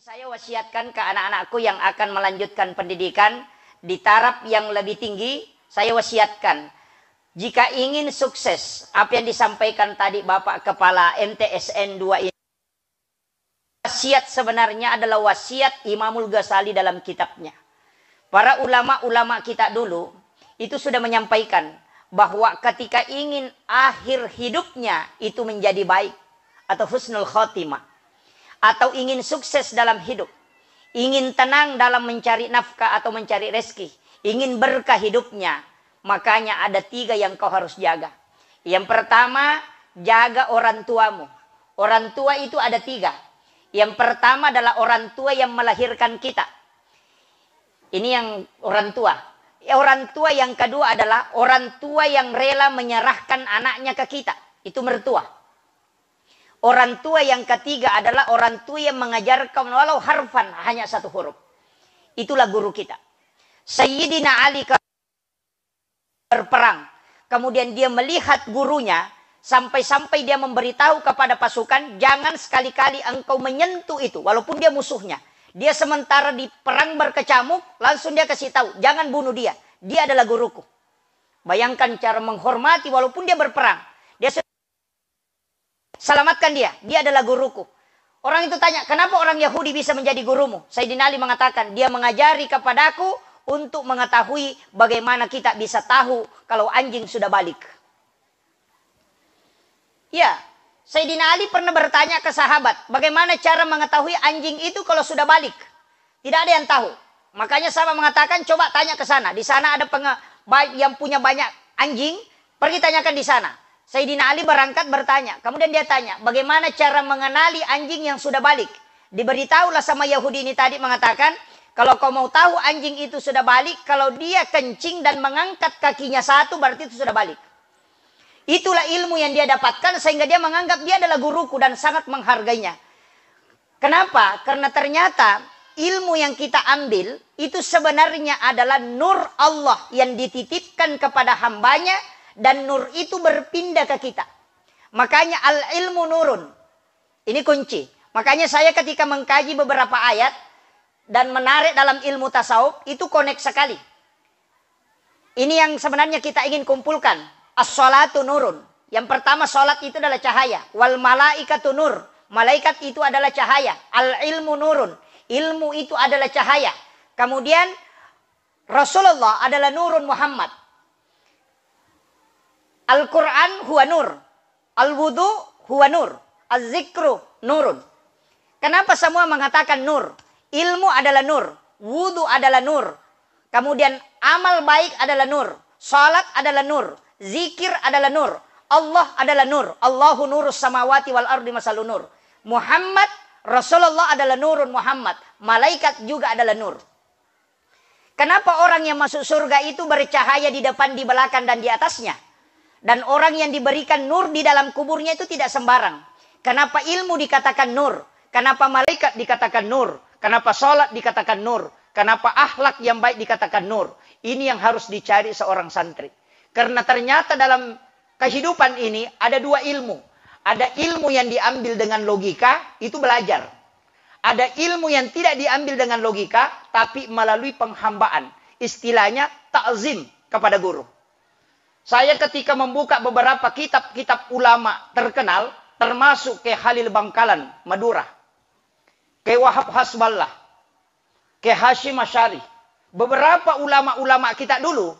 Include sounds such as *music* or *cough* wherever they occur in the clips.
Saya wasiatkan ke anak-anakku yang akan melanjutkan pendidikan di taraf yang lebih tinggi, saya wasiatkan jika ingin sukses apa yang disampaikan tadi Bapak Kepala MTSN 2 ini wasiat sebenarnya adalah wasiat Imamul Ghazali dalam kitabnya. Para ulama-ulama kita dulu itu sudah menyampaikan bahwa ketika ingin akhir hidupnya itu menjadi baik atau husnul khotimah atau ingin sukses dalam hidup, ingin tenang dalam mencari nafkah atau mencari rezeki, ingin berkah hidupnya, makanya ada tiga yang kau harus jaga. Yang pertama, jaga orang tuamu. Orang tua itu ada tiga. Yang pertama adalah orang tua yang melahirkan kita. Ini yang orang tua. Ya, orang tua yang kedua adalah orang tua yang rela menyerahkan anaknya ke kita. Itu mertua. Orang tua yang ketiga adalah orang tua yang mengajarkan walau harfan hanya satu huruf. Itulah guru kita. Sayyidina Ali berperang. Kemudian dia melihat gurunya sampai-sampai dia memberitahu kepada pasukan jangan sekali-kali engkau menyentuh itu walaupun dia musuhnya. Dia sementara di perang berkecamuk langsung dia kasih tahu jangan bunuh dia. Dia adalah guruku. Bayangkan cara menghormati walaupun dia berperang. Selamatkan dia. Dia adalah guruku. Orang itu tanya, kenapa orang Yahudi bisa menjadi gurumu? Sayyidina Ali mengatakan, dia mengajari kepadaku untuk mengetahui bagaimana kita bisa tahu kalau anjing sudah balik. Ya, Sayyidina Ali pernah bertanya ke sahabat, bagaimana cara mengetahui anjing itu kalau sudah balik? Tidak ada yang tahu. Makanya sahabat mengatakan, coba tanya ke sana. Di sana ada yang punya banyak anjing, pergi tanyakan di sana. Sayyidina Ali berangkat bertanya. Kemudian dia tanya, bagaimana cara mengenali anjing yang sudah balik? Diberitahulah sama Yahudi ini tadi mengatakan, kalau kau mau tahu anjing itu sudah balik, kalau dia kencing dan mengangkat kakinya satu, berarti itu sudah balik. Itulah ilmu yang dia dapatkan sehingga dia menganggap dia adalah guruku dan sangat menghargainya. Kenapa? Karena ternyata ilmu yang kita ambil itu sebenarnya adalah nur Allah yang dititipkan kepada hambanya dan nur itu berpindah ke kita. Makanya al-ilmu nurun. Ini kunci. Makanya saya ketika mengkaji beberapa ayat dan menarik dalam ilmu tasawuf itu konek sekali. Ini yang sebenarnya kita ingin kumpulkan. As-salatu nurun. Yang pertama salat itu adalah cahaya. Wal malaikatu nur. Malaikat itu adalah cahaya. Al ilmu nurun. Ilmu itu adalah cahaya. Kemudian Rasulullah adalah nurun Muhammad. Al-Quran huwa nur. al wudhu huwa nur. al zikru nurun. Kenapa semua mengatakan nur? Ilmu adalah nur. Wudhu adalah nur. Kemudian amal baik adalah nur. Salat adalah nur. Zikir adalah nur. Allah adalah nur. Allahu nurus samawati wal ardi masalu nur. Muhammad Rasulullah adalah nurun Muhammad. Malaikat juga adalah nur. Kenapa orang yang masuk surga itu bercahaya di depan, di belakang, dan di atasnya? Dan orang yang diberikan nur di dalam kuburnya itu tidak sembarang. Kenapa ilmu dikatakan nur? Kenapa malaikat dikatakan nur? Kenapa sholat dikatakan nur? Kenapa akhlak yang baik dikatakan nur? Ini yang harus dicari seorang santri. Karena ternyata dalam kehidupan ini ada dua ilmu. Ada ilmu yang diambil dengan logika, itu belajar. Ada ilmu yang tidak diambil dengan logika, tapi melalui penghambaan. Istilahnya takzim kepada guru. Saya ketika membuka beberapa kitab-kitab ulama terkenal, termasuk ke Halil Bangkalan, Madura, ke Wahab Hasballah, ke Hashim Asyari, beberapa ulama-ulama kita dulu,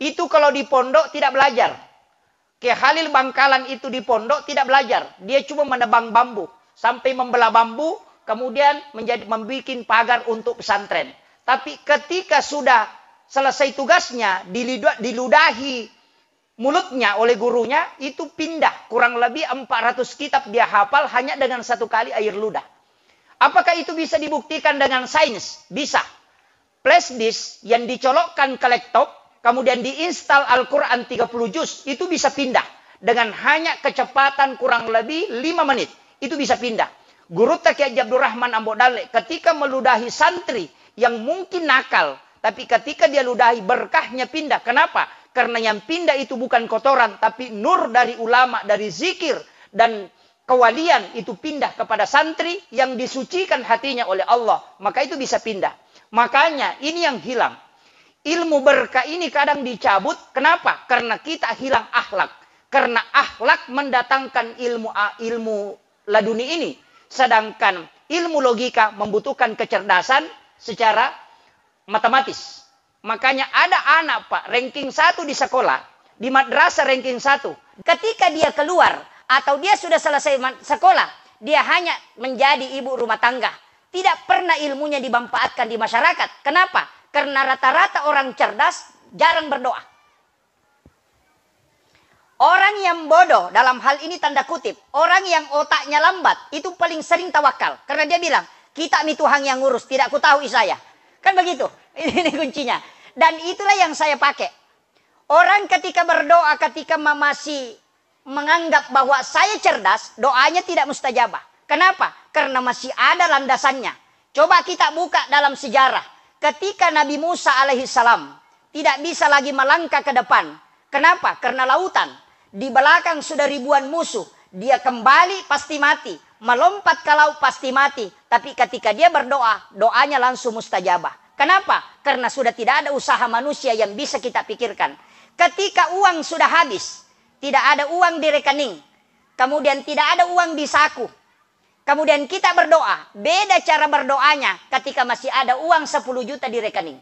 itu kalau di pondok tidak belajar. Ke Halil Bangkalan itu di pondok tidak belajar. Dia cuma menebang bambu. Sampai membelah bambu, kemudian menjadi membuat pagar untuk pesantren. Tapi ketika sudah selesai tugasnya, diludahi mulutnya oleh gurunya itu pindah. Kurang lebih 400 kitab dia hafal hanya dengan satu kali air ludah. Apakah itu bisa dibuktikan dengan sains? Bisa. Flash disk yang dicolokkan ke laptop, kemudian diinstal Al-Quran 30 juz, itu bisa pindah. Dengan hanya kecepatan kurang lebih 5 menit. Itu bisa pindah. Guru Taki Abdul Rahman Ambo Dalek ketika meludahi santri yang mungkin nakal, tapi ketika dia ludahi berkahnya pindah. Kenapa? Karena yang pindah itu bukan kotoran, tapi nur dari ulama, dari zikir, dan kewalian itu pindah kepada santri yang disucikan hatinya oleh Allah. Maka itu bisa pindah. Makanya ini yang hilang. Ilmu berkah ini kadang dicabut. Kenapa? Karena kita hilang akhlak. Karena akhlak mendatangkan ilmu ilmu laduni ini. Sedangkan ilmu logika membutuhkan kecerdasan secara matematis. Makanya ada anak Pak ranking satu di sekolah, di madrasah ranking satu. Ketika dia keluar atau dia sudah selesai sekolah, dia hanya menjadi ibu rumah tangga. Tidak pernah ilmunya dimanfaatkan di masyarakat. Kenapa? Karena rata-rata orang cerdas jarang berdoa. Orang yang bodoh dalam hal ini tanda kutip, orang yang otaknya lambat itu paling sering tawakal. Karena dia bilang, kita ini Tuhan yang ngurus, tidak ku tahu isaya Kan begitu. *laughs* Ini, ini kuncinya. Dan itulah yang saya pakai. Orang ketika berdoa, ketika masih menganggap bahwa saya cerdas, doanya tidak mustajabah. Kenapa? Karena masih ada landasannya. Coba kita buka dalam sejarah. Ketika Nabi Musa alaihissalam tidak bisa lagi melangkah ke depan. Kenapa? Karena lautan. Di belakang sudah ribuan musuh. Dia kembali pasti mati melompat ke kalau pasti mati. Tapi ketika dia berdoa, doanya langsung mustajabah. Kenapa? Karena sudah tidak ada usaha manusia yang bisa kita pikirkan. Ketika uang sudah habis, tidak ada uang di rekening, kemudian tidak ada uang di saku, kemudian kita berdoa, beda cara berdoanya ketika masih ada uang 10 juta di rekening.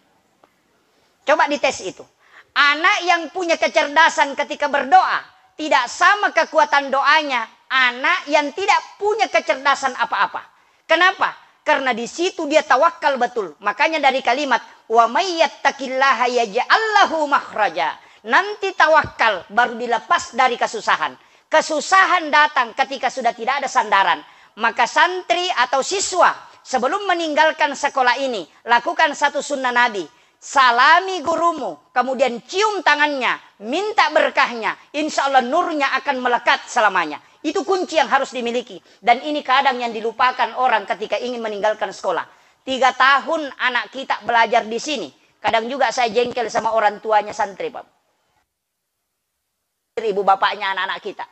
Coba dites itu. Anak yang punya kecerdasan ketika berdoa, tidak sama kekuatan doanya anak yang tidak punya kecerdasan apa-apa. Kenapa? Karena di situ dia tawakal betul. Makanya dari kalimat wa may yaj'allahu makhraja. Nanti tawakal baru dilepas dari kesusahan. Kesusahan datang ketika sudah tidak ada sandaran. Maka santri atau siswa sebelum meninggalkan sekolah ini lakukan satu sunnah Nabi salami gurumu, kemudian cium tangannya, minta berkahnya, insya Allah nurnya akan melekat selamanya. Itu kunci yang harus dimiliki. Dan ini kadang yang dilupakan orang ketika ingin meninggalkan sekolah. Tiga tahun anak kita belajar di sini. Kadang juga saya jengkel sama orang tuanya santri, Pak. Ibu bapaknya anak-anak kita.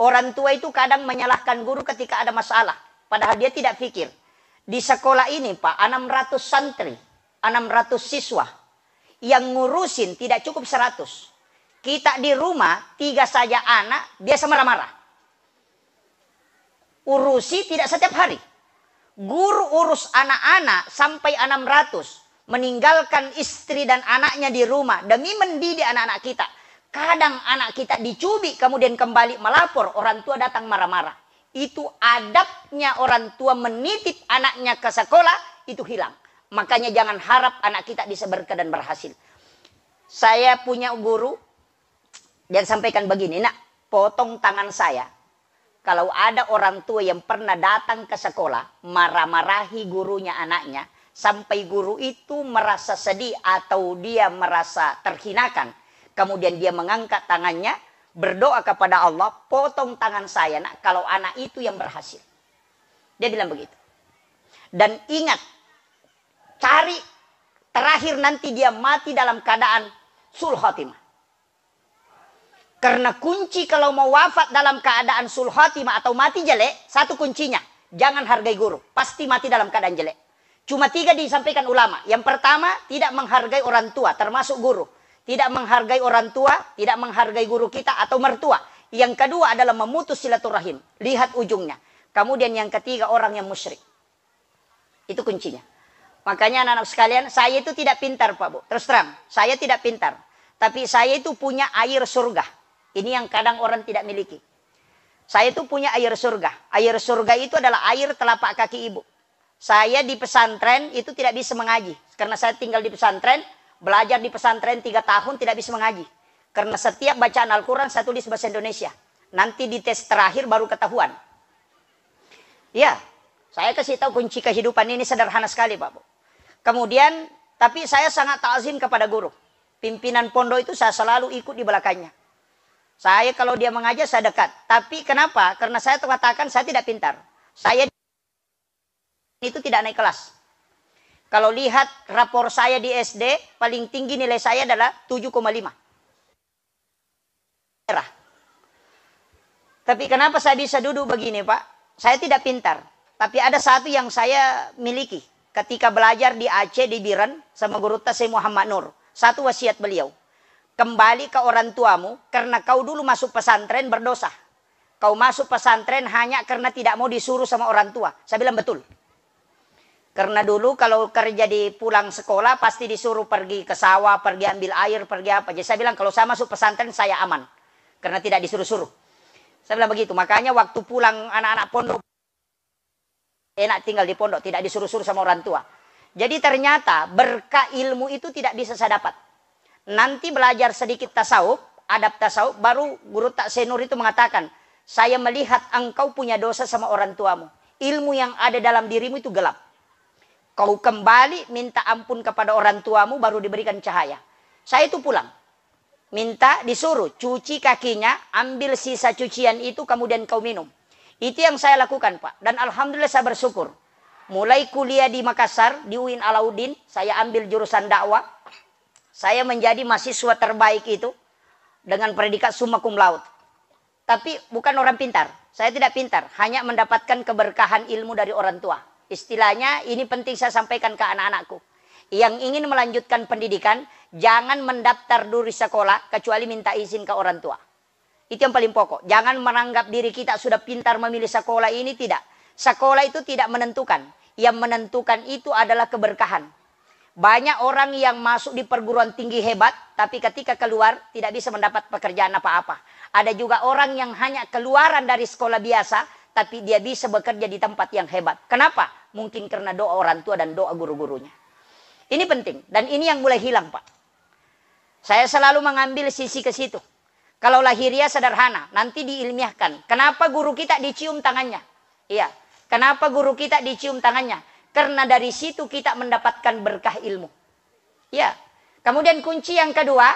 Orang tua itu kadang menyalahkan guru ketika ada masalah. Padahal dia tidak pikir. Di sekolah ini, Pak, 600 santri, 600 siswa. Yang ngurusin tidak cukup 100. Kita di rumah, tiga saja anak, dia semarah-marah urusi tidak setiap hari. Guru urus anak-anak sampai 600. Meninggalkan istri dan anaknya di rumah demi mendidik anak-anak kita. Kadang anak kita dicubit kemudian kembali melapor orang tua datang marah-marah. Itu adabnya orang tua menitip anaknya ke sekolah itu hilang. Makanya jangan harap anak kita bisa dan berhasil. Saya punya guru dan sampaikan begini, nak potong tangan saya kalau ada orang tua yang pernah datang ke sekolah marah-marahi gurunya anaknya sampai guru itu merasa sedih atau dia merasa terhinakan kemudian dia mengangkat tangannya berdoa kepada Allah potong tangan saya nak kalau anak itu yang berhasil dia bilang begitu dan ingat cari terakhir nanti dia mati dalam keadaan sulh khatimah karena kunci kalau mau wafat dalam keadaan sulhatimah atau mati jelek, satu kuncinya. Jangan hargai guru. Pasti mati dalam keadaan jelek. Cuma tiga disampaikan ulama. Yang pertama, tidak menghargai orang tua, termasuk guru. Tidak menghargai orang tua, tidak menghargai guru kita atau mertua. Yang kedua adalah memutus silaturahim. Lihat ujungnya. Kemudian yang ketiga, orang yang musyrik. Itu kuncinya. Makanya anak-anak sekalian, saya itu tidak pintar Pak Bu. Terus terang, saya tidak pintar. Tapi saya itu punya air surga. Ini yang kadang orang tidak miliki. Saya itu punya air surga. Air surga itu adalah air telapak kaki ibu. Saya di pesantren itu tidak bisa mengaji. Karena saya tinggal di pesantren, belajar di pesantren tiga tahun tidak bisa mengaji. Karena setiap bacaan Al-Quran saya tulis bahasa Indonesia. Nanti di tes terakhir baru ketahuan. Ya, saya kasih tahu kunci kehidupan ini sederhana sekali Pak Bu. Kemudian, tapi saya sangat ta'zim kepada guru. Pimpinan pondok itu saya selalu ikut di belakangnya. Saya kalau dia mengajar saya dekat. Tapi kenapa? Karena saya katakan saya tidak pintar. Saya itu tidak naik kelas. Kalau lihat rapor saya di SD, paling tinggi nilai saya adalah 7,5. Merah. Tapi kenapa saya bisa duduk begini, Pak? Saya tidak pintar. Tapi ada satu yang saya miliki. Ketika belajar di Aceh, di Biren, sama guru Tasei Muhammad Nur. Satu wasiat beliau kembali ke orang tuamu karena kau dulu masuk pesantren berdosa. Kau masuk pesantren hanya karena tidak mau disuruh sama orang tua. Saya bilang betul. Karena dulu kalau kerja di pulang sekolah pasti disuruh pergi ke sawah, pergi ambil air, pergi apa. Jadi saya bilang kalau saya masuk pesantren saya aman. Karena tidak disuruh-suruh. Saya bilang begitu. Makanya waktu pulang anak-anak pondok enak tinggal di pondok, tidak disuruh-suruh sama orang tua. Jadi ternyata berkah ilmu itu tidak bisa saya dapat nanti belajar sedikit tasawuf, adab tasawuf, baru guru tak senur itu mengatakan, saya melihat engkau punya dosa sama orang tuamu. Ilmu yang ada dalam dirimu itu gelap. Kau kembali minta ampun kepada orang tuamu baru diberikan cahaya. Saya itu pulang. Minta disuruh cuci kakinya, ambil sisa cucian itu kemudian kau minum. Itu yang saya lakukan Pak. Dan Alhamdulillah saya bersyukur. Mulai kuliah di Makassar, di UIN Alauddin, saya ambil jurusan dakwah. Saya menjadi mahasiswa terbaik itu dengan predikat summa cum laude. Tapi bukan orang pintar. Saya tidak pintar, hanya mendapatkan keberkahan ilmu dari orang tua. Istilahnya ini penting saya sampaikan ke anak-anakku. Yang ingin melanjutkan pendidikan, jangan mendaftar dulu sekolah kecuali minta izin ke orang tua. Itu yang paling pokok. Jangan menanggap diri kita sudah pintar memilih sekolah ini tidak. Sekolah itu tidak menentukan. Yang menentukan itu adalah keberkahan. Banyak orang yang masuk di perguruan tinggi hebat, tapi ketika keluar tidak bisa mendapat pekerjaan apa-apa. Ada juga orang yang hanya keluaran dari sekolah biasa, tapi dia bisa bekerja di tempat yang hebat. Kenapa? Mungkin karena doa orang tua dan doa guru-gurunya. Ini penting, dan ini yang mulai hilang, Pak. Saya selalu mengambil sisi ke situ. Kalau lahiriah sederhana, nanti diilmiahkan. Kenapa guru kita dicium tangannya? Iya. Kenapa guru kita dicium tangannya? Karena dari situ kita mendapatkan berkah ilmu. Ya. Kemudian kunci yang kedua,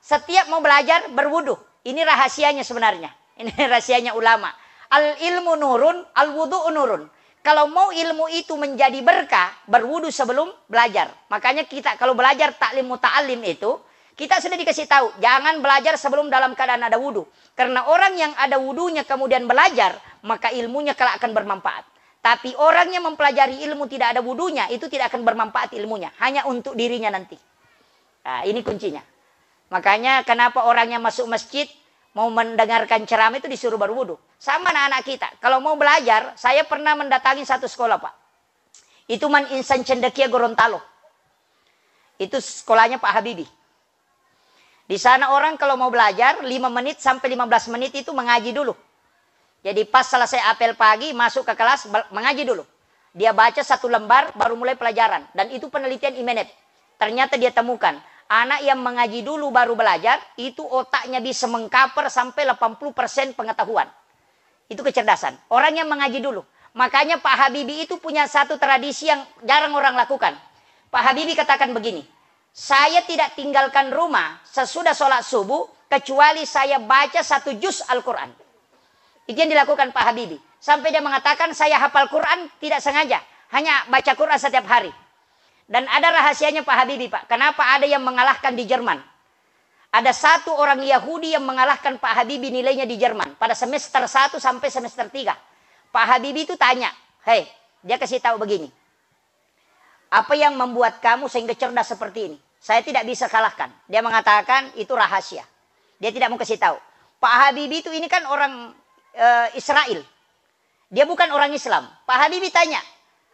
setiap mau belajar berwudu. Ini rahasianya sebenarnya. *laughs* Ini rahasianya ulama. Al ilmu nurun, al wudu nurun. Kalau mau ilmu itu menjadi berkah, berwudu sebelum belajar. Makanya kita kalau belajar taklim muta'alim itu, kita sudah dikasih tahu, jangan belajar sebelum dalam keadaan ada wudu. Karena orang yang ada wudunya kemudian belajar, maka ilmunya kelak akan bermanfaat. Tapi orang yang mempelajari ilmu tidak ada wudunya, itu tidak akan bermanfaat ilmunya. Hanya untuk dirinya nanti. Nah, ini kuncinya. Makanya kenapa orang yang masuk masjid mau mendengarkan ceramah itu disuruh berwudu. Sama anak-anak kita. Kalau mau belajar, saya pernah mendatangi satu sekolah, Pak. Itu man insan cendekia Gorontalo. Itu sekolahnya Pak Habibi. Di sana orang kalau mau belajar 5 menit sampai 15 menit itu mengaji dulu. Jadi pas selesai apel pagi masuk ke kelas mengaji dulu. Dia baca satu lembar baru mulai pelajaran dan itu penelitian Imenet. Ternyata dia temukan anak yang mengaji dulu baru belajar itu otaknya bisa mengkaper sampai 80% pengetahuan. Itu kecerdasan. Orang yang mengaji dulu. Makanya Pak Habibie itu punya satu tradisi yang jarang orang lakukan. Pak Habibie katakan begini, saya tidak tinggalkan rumah sesudah sholat subuh kecuali saya baca satu juz Al-Quran. Itu yang dilakukan Pak Habibie. Sampai dia mengatakan saya hafal Quran tidak sengaja. Hanya baca Quran setiap hari. Dan ada rahasianya Pak Habibie Pak. Kenapa ada yang mengalahkan di Jerman? Ada satu orang Yahudi yang mengalahkan Pak Habibie nilainya di Jerman. Pada semester 1 sampai semester 3. Pak Habibie itu tanya. Hei, dia kasih tahu begini. Apa yang membuat kamu sehingga cerdas seperti ini? Saya tidak bisa kalahkan. Dia mengatakan itu rahasia. Dia tidak mau kasih tahu. Pak Habibie itu ini kan orang e, Israel. Dia bukan orang Islam. Pak Habibie tanya,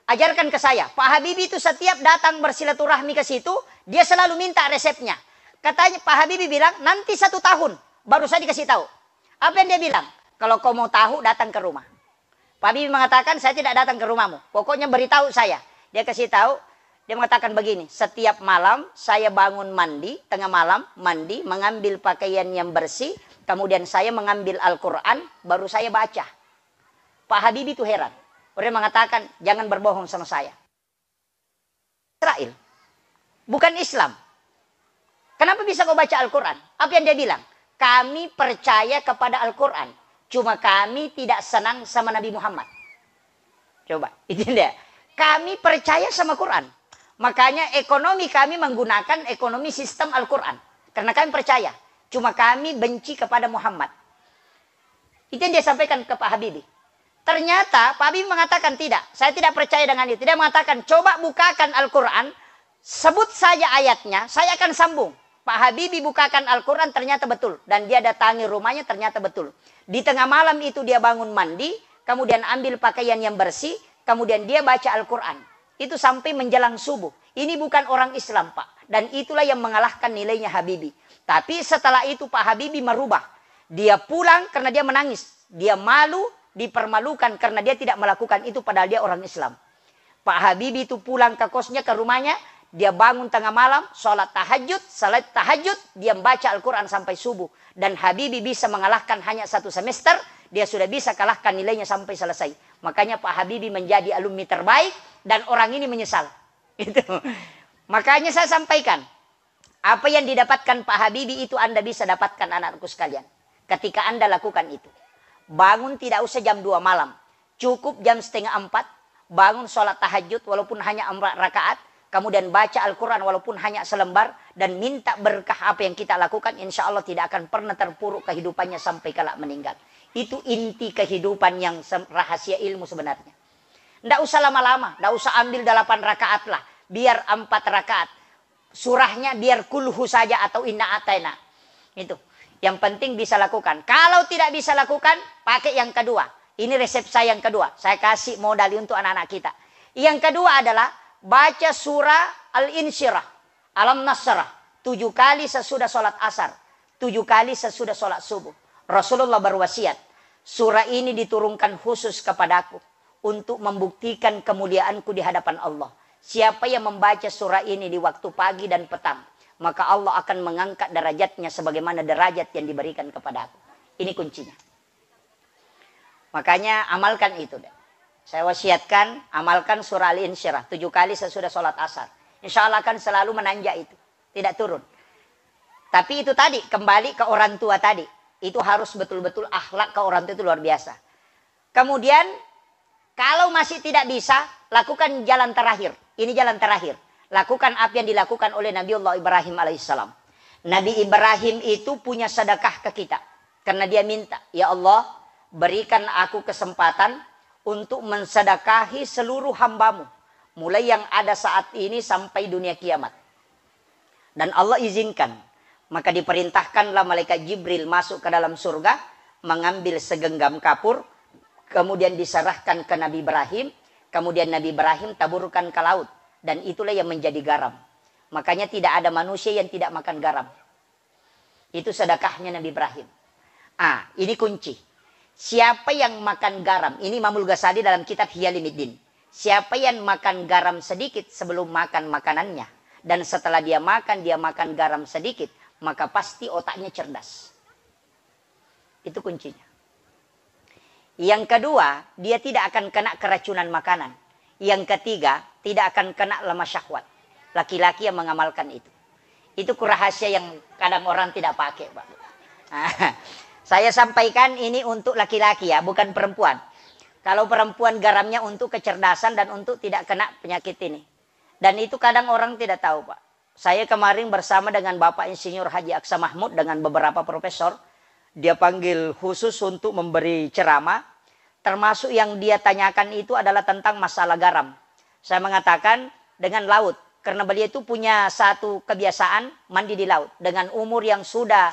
ajarkan ke saya. Pak Habibie itu setiap datang bersilaturahmi ke situ, dia selalu minta resepnya. Katanya Pak Habibie bilang, nanti satu tahun baru saya dikasih tahu. Apa yang dia bilang? Kalau kau mau tahu, datang ke rumah. Pak Habibie mengatakan, saya tidak datang ke rumahmu. Pokoknya beritahu saya. Dia kasih tahu, dia mengatakan begini, setiap malam saya bangun mandi, tengah malam mandi, mengambil pakaian yang bersih, Kemudian saya mengambil Al-Quran, baru saya baca. Pak Habibie itu heran. Orang mengatakan, jangan berbohong sama saya. Israel. Bukan Islam. Kenapa bisa kau baca Al-Quran? Apa yang dia bilang? Kami percaya kepada Al-Quran. Cuma kami tidak senang sama Nabi Muhammad. Coba, *laughs* itu dia. Kami percaya sama Quran. Makanya ekonomi kami menggunakan ekonomi sistem Al-Quran. Karena kami percaya. Cuma kami benci kepada Muhammad. Itu yang dia sampaikan ke Pak Habibie. Ternyata Pak Habibie mengatakan tidak. Saya tidak percaya dengan itu. Dia mengatakan coba bukakan Al-Quran. Sebut saja ayatnya. Saya akan sambung. Pak Habibie bukakan Al-Quran ternyata betul. Dan dia datangi rumahnya ternyata betul. Di tengah malam itu dia bangun mandi. Kemudian ambil pakaian yang bersih. Kemudian dia baca Al-Quran. Itu sampai menjelang subuh. Ini bukan orang Islam Pak. Dan itulah yang mengalahkan nilainya Habibie. Tapi setelah itu Pak Habibie merubah. Dia pulang karena dia menangis. Dia malu, dipermalukan karena dia tidak melakukan itu padahal dia orang Islam. Pak Habibie itu pulang ke kosnya, ke rumahnya. Dia bangun tengah malam, sholat tahajud. sholat tahajud, dia membaca Al-Quran sampai subuh. Dan Habibi bisa mengalahkan hanya satu semester. Dia sudah bisa kalahkan nilainya sampai selesai. Makanya Pak Habibi menjadi alumni terbaik. Dan orang ini menyesal. *laughs* Itu. Makanya saya sampaikan. Apa yang didapatkan Pak Habibie itu Anda bisa dapatkan anakku sekalian. Ketika Anda lakukan itu. Bangun tidak usah jam 2 malam. Cukup jam setengah 4. Bangun sholat tahajud walaupun hanya empat rakaat. Kemudian baca Al-Quran walaupun hanya selembar. Dan minta berkah apa yang kita lakukan. Insya Allah tidak akan pernah terpuruk kehidupannya sampai kala meninggal. Itu inti kehidupan yang rahasia ilmu sebenarnya. Tidak usah lama-lama. Tidak usah ambil delapan rakaat lah. Biar empat rakaat surahnya biar kulhu saja atau inna ataina. Itu. Yang penting bisa lakukan. Kalau tidak bisa lakukan, pakai yang kedua. Ini resep saya yang kedua. Saya kasih modal untuk anak-anak kita. Yang kedua adalah baca surah Al-Insyirah, Alam Nasrah. Tujuh kali sesudah sholat asar. Tujuh kali sesudah sholat subuh. Rasulullah berwasiat. Surah ini diturunkan khusus kepadaku. Untuk membuktikan kemuliaanku di hadapan Allah. Siapa yang membaca surah ini di waktu pagi dan petang, maka Allah akan mengangkat derajatnya sebagaimana derajat yang diberikan kepada aku. Ini kuncinya. Makanya amalkan itu. Deh. Saya wasiatkan, amalkan surah Al-Insyirah. Tujuh kali sesudah sholat asar. Insya Allah akan selalu menanjak itu. Tidak turun. Tapi itu tadi, kembali ke orang tua tadi. Itu harus betul-betul akhlak ke orang tua itu luar biasa. Kemudian, kalau masih tidak bisa, lakukan jalan terakhir. Ini jalan terakhir. Lakukan apa yang dilakukan oleh Nabi Allah Ibrahim alaihissalam. Nabi Ibrahim itu punya sedekah ke kita. Karena dia minta, ya Allah berikan aku kesempatan untuk mensedekahi seluruh hambamu. Mulai yang ada saat ini sampai dunia kiamat. Dan Allah izinkan. Maka diperintahkanlah malaikat Jibril masuk ke dalam surga. Mengambil segenggam kapur. Kemudian diserahkan ke Nabi Ibrahim Kemudian Nabi Ibrahim taburkan ke laut. Dan itulah yang menjadi garam. Makanya tidak ada manusia yang tidak makan garam. Itu sedekahnya Nabi Ibrahim. Ah, ini kunci. Siapa yang makan garam? Ini Mamul Ghazali dalam kitab Hiyalimiddin. Siapa yang makan garam sedikit sebelum makan makanannya. Dan setelah dia makan, dia makan garam sedikit. Maka pasti otaknya cerdas. Itu kuncinya. Yang kedua, dia tidak akan kena keracunan makanan. Yang ketiga, tidak akan kena lemah syahwat. Laki-laki yang mengamalkan itu. Itu rahasia yang kadang orang tidak pakai, Pak. Nah, *laughs* saya sampaikan ini untuk laki-laki ya, bukan perempuan. Kalau perempuan garamnya untuk kecerdasan dan untuk tidak kena penyakit ini. Dan itu kadang orang tidak tahu, Pak. Saya kemarin bersama dengan Bapak Insinyur Haji Aksa Mahmud dengan beberapa profesor dia panggil khusus untuk memberi ceramah. Termasuk yang dia tanyakan itu adalah tentang masalah garam. Saya mengatakan dengan laut. Karena beliau itu punya satu kebiasaan mandi di laut. Dengan umur yang sudah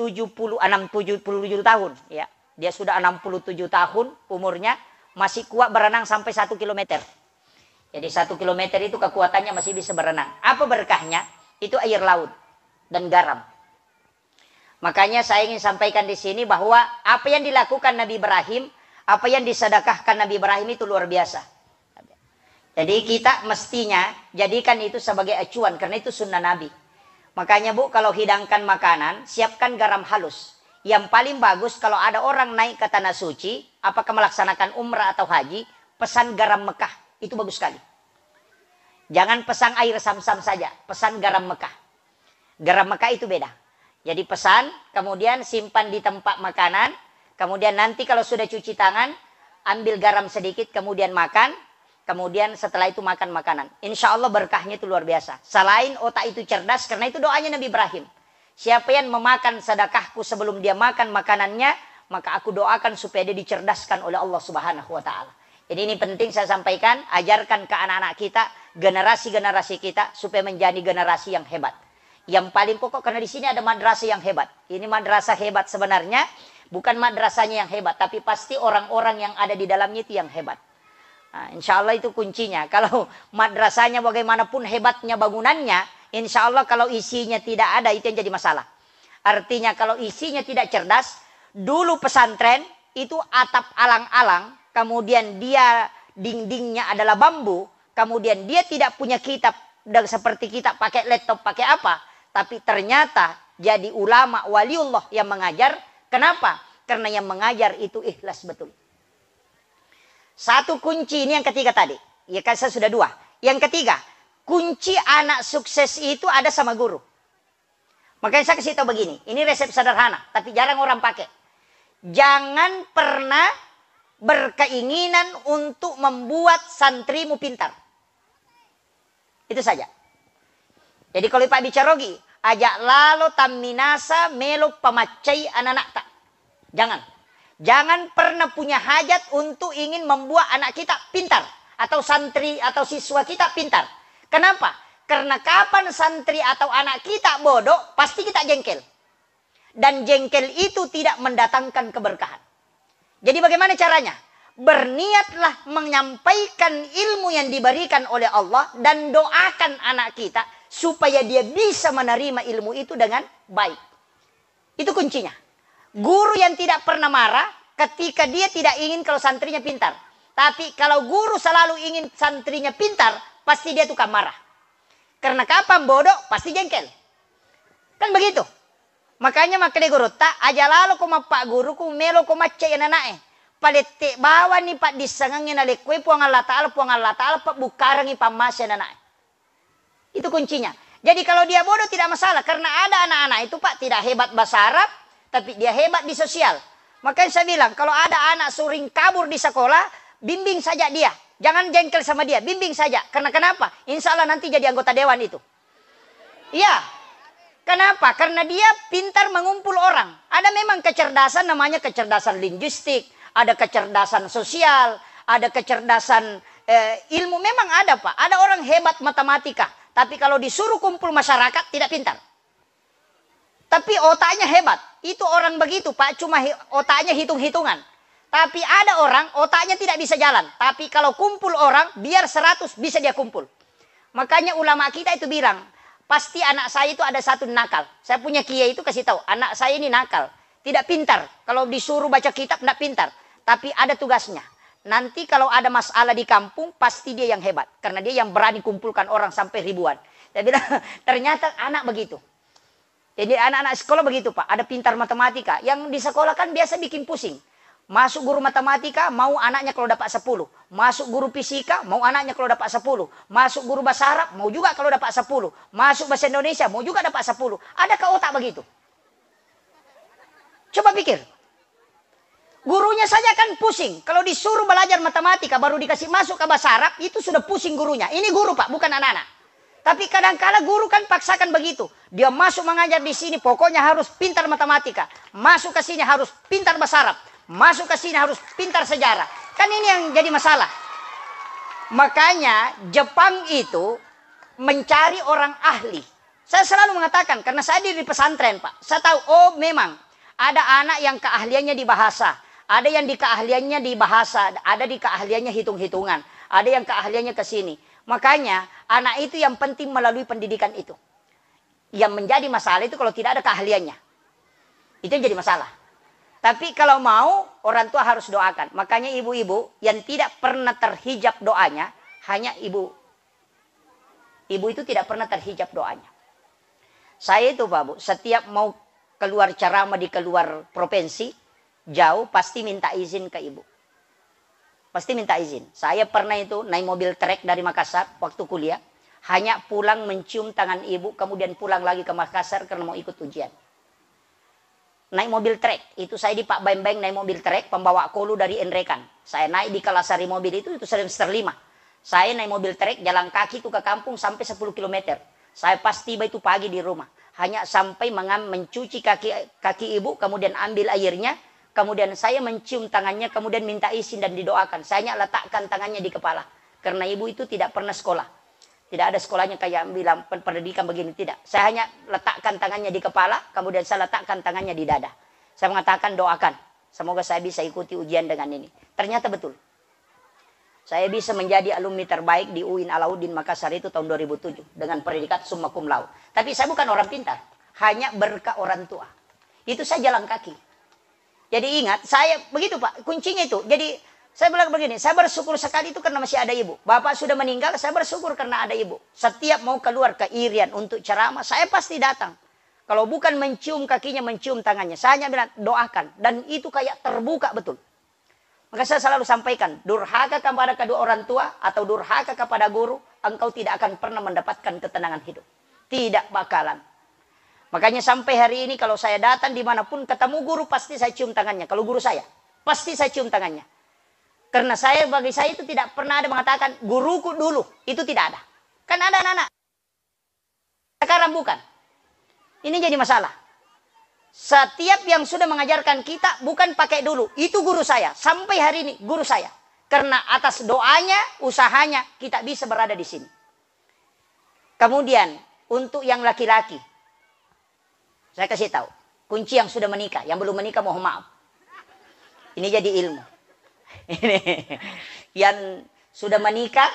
70, 6, 77 tahun. ya Dia sudah 67 tahun umurnya. Masih kuat berenang sampai 1 km. Jadi 1 km itu kekuatannya masih bisa berenang. Apa berkahnya? Itu air laut dan garam. Makanya saya ingin sampaikan di sini bahwa apa yang dilakukan Nabi Ibrahim, apa yang disedekahkan Nabi Ibrahim itu luar biasa. Jadi kita mestinya jadikan itu sebagai acuan karena itu sunnah Nabi. Makanya Bu kalau hidangkan makanan, siapkan garam halus. Yang paling bagus kalau ada orang naik ke tanah suci, apakah melaksanakan umrah atau haji, pesan garam Mekah. Itu bagus sekali. Jangan pesan air samsam -sam saja, pesan garam Mekah. Garam Mekah itu beda. Jadi pesan, kemudian simpan di tempat makanan, kemudian nanti kalau sudah cuci tangan, ambil garam sedikit, kemudian makan, kemudian setelah itu makan makanan. Insya Allah berkahnya itu luar biasa. Selain otak itu cerdas, karena itu doanya Nabi Ibrahim. Siapa yang memakan sedekahku sebelum dia makan makanannya, maka aku doakan supaya dia dicerdaskan oleh Allah Subhanahu wa taala. Jadi ini penting saya sampaikan, ajarkan ke anak-anak kita, generasi-generasi kita supaya menjadi generasi yang hebat. Yang paling pokok karena di sini ada madrasah yang hebat. Ini madrasah hebat sebenarnya, bukan madrasahnya yang hebat, tapi pasti orang-orang yang ada di dalamnya itu yang hebat. Nah, insya Allah itu kuncinya. *laughs* Kalau madrasahnya bagaimanapun hebatnya bangunannya, insya Allah kalau isinya tidak ada itu yang jadi masalah. Artinya kalau isinya tidak cerdas, dulu pesantren itu atap alang-alang, kemudian dia dindingnya adalah bambu, kemudian dia tidak punya kitab dan seperti kita pakai laptop pakai apa tapi ternyata jadi ulama waliullah yang mengajar. Kenapa? Karena yang mengajar itu ikhlas betul. Satu kunci ini yang ketiga tadi. Ya kan saya sudah dua. Yang ketiga, kunci anak sukses itu ada sama guru. Makanya saya kasih tahu begini, ini resep sederhana, tapi jarang orang pakai. Jangan pernah berkeinginan untuk membuat santrimu pintar. Itu saja. Jadi kalau Pak Bicarogi, ajak lalu taminasa melok pamacai anak-anak tak. Jangan. Jangan pernah punya hajat untuk ingin membuat anak kita pintar. Atau santri atau siswa kita pintar. Kenapa? Karena kapan santri atau anak kita bodoh, pasti kita jengkel. Dan jengkel itu tidak mendatangkan keberkahan. Jadi bagaimana caranya? Berniatlah menyampaikan ilmu yang diberikan oleh Allah dan doakan anak kita supaya dia bisa menerima ilmu itu dengan baik. Itu kuncinya. Guru yang tidak pernah marah ketika dia tidak ingin kalau santrinya pintar. Tapi kalau guru selalu ingin santrinya pintar, pasti dia tukang marah. Karena kapan bodoh, pasti jengkel. Kan begitu. Makanya makanya guru tak aja lalu kau pak guru ku melo macet yang nanae. Eh. Palete bawa nih pak disengangin oleh kue puang Allah Ta'ala puang Allah Ta'ala pak bukarang ipa masya nanae. Itu kuncinya. Jadi kalau dia bodoh tidak masalah karena ada anak-anak itu Pak tidak hebat bahasa Arab tapi dia hebat di sosial. Makanya saya bilang kalau ada anak suring kabur di sekolah, bimbing saja dia. Jangan jengkel sama dia, bimbing saja. Karena kenapa? Insya Allah nanti jadi anggota dewan itu. Iya. Kenapa? Karena dia pintar mengumpul orang. Ada memang kecerdasan namanya kecerdasan linguistik, ada kecerdasan sosial, ada kecerdasan eh, ilmu. Memang ada Pak, ada orang hebat matematika tapi kalau disuruh kumpul masyarakat tidak pintar. Tapi otaknya hebat. Itu orang begitu Pak, cuma otaknya hitung-hitungan. Tapi ada orang otaknya tidak bisa jalan. Tapi kalau kumpul orang, biar seratus bisa dia kumpul. Makanya ulama kita itu bilang, pasti anak saya itu ada satu nakal. Saya punya kiai itu kasih tahu, anak saya ini nakal. Tidak pintar. Kalau disuruh baca kitab, tidak pintar. Tapi ada tugasnya. Nanti kalau ada masalah di kampung, pasti dia yang hebat. Karena dia yang berani kumpulkan orang sampai ribuan. Jadi *laughs* ternyata anak begitu. Jadi anak-anak sekolah begitu Pak, ada pintar matematika. Yang di sekolah kan biasa bikin pusing. Masuk guru matematika, mau anaknya kalau dapat 10. Masuk guru fisika, mau anaknya kalau dapat 10. Masuk guru bahasa Arab, mau juga kalau dapat 10. Masuk bahasa Indonesia, mau juga dapat 10. Adakah otak begitu? Coba pikir, Gurunya saja kan pusing. Kalau disuruh belajar matematika baru dikasih masuk ke bahasa Arab, itu sudah pusing gurunya. Ini guru Pak, bukan anak-anak. Tapi kadangkala -kadang guru kan paksakan begitu. Dia masuk mengajar di sini, pokoknya harus pintar matematika. Masuk ke sini harus pintar bahasa Arab. Masuk ke sini harus pintar sejarah. Kan ini yang jadi masalah. Makanya Jepang itu mencari orang ahli. Saya selalu mengatakan, karena saya di pesantren Pak. Saya tahu, oh memang ada anak yang keahliannya di bahasa. Ada yang di keahliannya di bahasa, ada di keahliannya hitung-hitungan, ada yang keahliannya ke sini. Makanya anak itu yang penting melalui pendidikan itu. Yang menjadi masalah itu kalau tidak ada keahliannya. Itu yang jadi masalah. Tapi kalau mau, orang tua harus doakan. Makanya ibu-ibu yang tidak pernah terhijab doanya, hanya ibu. Ibu itu tidak pernah terhijab doanya. Saya itu Pak Bu, setiap mau keluar ceramah di keluar provinsi, jauh pasti minta izin ke ibu. Pasti minta izin. Saya pernah itu naik mobil trek dari Makassar waktu kuliah. Hanya pulang mencium tangan ibu kemudian pulang lagi ke Makassar karena mau ikut ujian. Naik mobil trek. Itu saya di Pak Bembeng naik mobil trek pembawa kolu dari Enrekan. Saya naik di Kalasari mobil itu itu semester 5. Saya naik mobil trek jalan kaki itu ke kampung sampai 10 km. Saya pasti itu pagi di rumah. Hanya sampai mengam mencuci kaki kaki ibu kemudian ambil airnya Kemudian saya mencium tangannya, kemudian minta izin dan didoakan. Saya letakkan tangannya di kepala. Karena ibu itu tidak pernah sekolah. Tidak ada sekolahnya kayak bilang pendidikan begini. Tidak. Saya hanya letakkan tangannya di kepala, kemudian saya letakkan tangannya di dada. Saya mengatakan doakan. Semoga saya bisa ikuti ujian dengan ini. Ternyata betul. Saya bisa menjadi alumni terbaik di UIN Alauddin Makassar itu tahun 2007 dengan predikat summa cum laude. Tapi saya bukan orang pintar, hanya berkah orang tua. Itu saya jalan kaki. Jadi ingat, saya begitu Pak, kuncinya itu. Jadi saya bilang begini, saya bersyukur sekali itu karena masih ada ibu. Bapak sudah meninggal, saya bersyukur karena ada ibu. Setiap mau keluar ke Irian untuk ceramah, saya pasti datang. Kalau bukan mencium kakinya, mencium tangannya. Saya hanya bilang, doakan. Dan itu kayak terbuka betul. Maka saya selalu sampaikan, durhaka kepada kedua orang tua atau durhaka kepada guru, engkau tidak akan pernah mendapatkan ketenangan hidup. Tidak bakalan. Makanya sampai hari ini kalau saya datang dimanapun ketemu guru pasti saya cium tangannya. Kalau guru saya, pasti saya cium tangannya. Karena saya bagi saya itu tidak pernah ada mengatakan guruku dulu. Itu tidak ada. Kan ada anak-anak. Sekarang bukan. Ini jadi masalah. Setiap yang sudah mengajarkan kita bukan pakai dulu. Itu guru saya. Sampai hari ini guru saya. Karena atas doanya, usahanya kita bisa berada di sini. Kemudian untuk yang laki-laki saya kasih tahu. Kunci yang sudah menikah, yang belum menikah mohon maaf. Ini jadi ilmu. *laughs* Ini yang sudah menikah